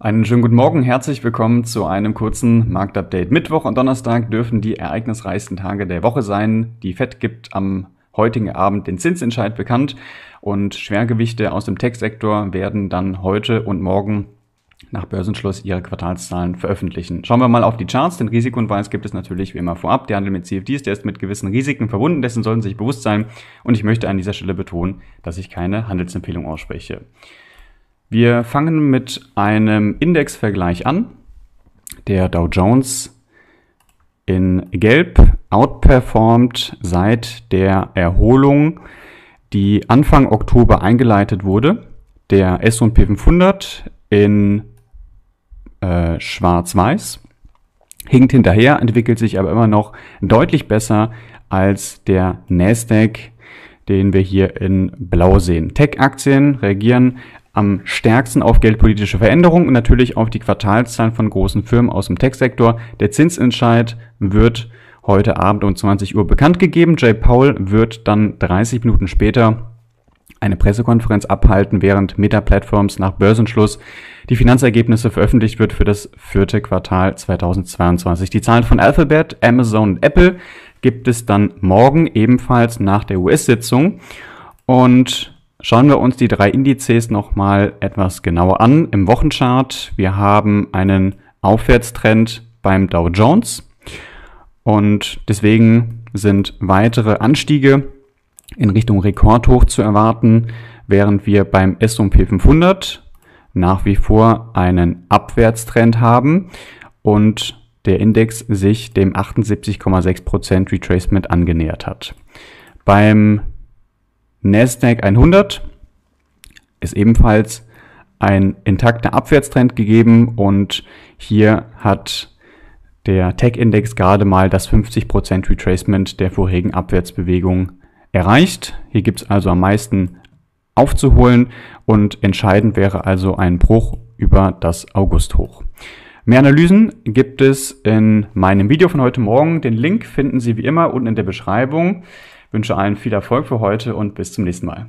Einen schönen guten Morgen, herzlich willkommen zu einem kurzen Marktupdate. Mittwoch und Donnerstag dürfen die ereignisreichsten Tage der Woche sein. Die FED gibt am heutigen Abend den Zinsentscheid bekannt und Schwergewichte aus dem Tech-Sektor werden dann heute und morgen nach Börsenschluss ihre Quartalszahlen veröffentlichen. Schauen wir mal auf die Charts. Den Weiß gibt es natürlich wie immer vorab. Der Handel mit CFDs, der ist mit gewissen Risiken verbunden, dessen sollten Sie sich bewusst sein. Und ich möchte an dieser Stelle betonen, dass ich keine Handelsempfehlung ausspreche. Wir fangen mit einem Indexvergleich an. Der Dow Jones in Gelb outperformt seit der Erholung, die Anfang Oktober eingeleitet wurde. Der SP 500 in äh, Schwarz-Weiß hinkt hinterher, entwickelt sich aber immer noch deutlich besser als der Nasdaq, den wir hier in Blau sehen. Tech-Aktien reagieren am stärksten auf geldpolitische Veränderungen und natürlich auf die Quartalszahlen von großen Firmen aus dem Tech-Sektor. Der Zinsentscheid wird heute Abend um 20 Uhr bekannt gegeben. Jay Powell wird dann 30 Minuten später eine Pressekonferenz abhalten, während Meta Platforms nach Börsenschluss die Finanzergebnisse veröffentlicht wird für das vierte Quartal 2022. Die Zahlen von Alphabet, Amazon und Apple gibt es dann morgen ebenfalls nach der US-Sitzung. Und Schauen wir uns die drei Indizes nochmal etwas genauer an. Im Wochenchart, wir haben einen Aufwärtstrend beim Dow Jones und deswegen sind weitere Anstiege in Richtung Rekordhoch zu erwarten, während wir beim S&P 500 nach wie vor einen Abwärtstrend haben und der Index sich dem 78,6% Retracement angenähert hat. Beim Nasdaq 100 ist ebenfalls ein intakter Abwärtstrend gegeben und hier hat der Tech-Index gerade mal das 50% Retracement der vorherigen Abwärtsbewegung erreicht. Hier gibt es also am meisten aufzuholen und entscheidend wäre also ein Bruch über das Augusthoch. Mehr Analysen gibt es in meinem Video von heute Morgen. Den Link finden Sie wie immer unten in der Beschreibung wünsche allen viel Erfolg für heute und bis zum nächsten Mal.